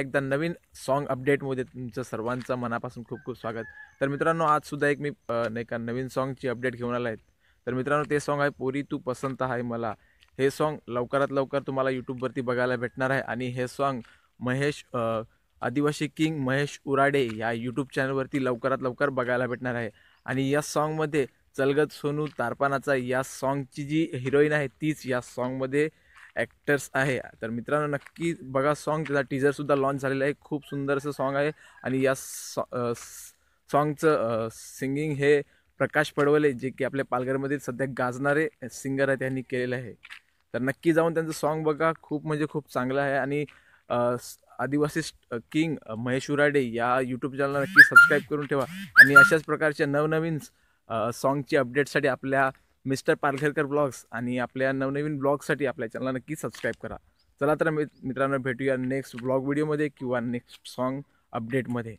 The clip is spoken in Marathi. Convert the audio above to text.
एकदा नवीन सॉन्ग अपडेटमध्ये तुमचं सर्वांचं मनापासून खूप खूप स्वागत तर मित्रांनो आज सुद्धा एक मी नाही का नवीन सॉन्गची अपडेट घेऊन आला आहे तर मित्रांनो ते सॉन्ग आहे पोरी तू पसंत आहे मला हे सॉन्ग लवकरात लवकर तुम्हाला यूट्यूबवरती बघायला भेटणार आहे आणि हे सॉन्ग महेश आदिवासी किंग महेश उराडे या यूट्यूब चॅनलवरती लवकरात लवकर बघायला भेटणार आहे आणि या सॉन्गमध्ये चलगत सोनू तारपानाचा या सॉन्गची जी हिरोईन आहे तीच या सॉन्गमध्ये ॲक्टर्स आहे तर मित्रांनो नक्की बघा सॉन्ग त्याचा टीजरसुद्धा लॉन्च झालेला आहे खूप सुंदर असं सॉन्ग आहे आणि या सॉ सॉन्गचं सिंगिंग हे प्रकाश पडवले जे की आपल्या पालघरमध्ये सध्या गाजणारे सिंगर आहेत त्यांनी केलेलं आहे तर नक्की जाऊन त्यांचं सॉन्ग बघा खूप म्हणजे खूप चांगलं आहे आणि आदिवासी किंग महेश उराडे या यूट्यूब चॅनलला नक्की सबस्क्राईब करून ठेवा आणि अशाच प्रकारच्या नवनवीन सॉन्गची अपडेटसाठी आपल्या मिस्टर पालखेरकर ब्लॉग्स आणि आपल्या नवनवीन ब्लॉगसाठी आपल्या चॅनलला नक्की सबस्क्राईब करा चला तर मित्रांनो भेटूया नेक्स्ट ब्लॉग व्हिडिओमध्ये किंवा नेक्स्ट सॉन्ग अपडेटमध्ये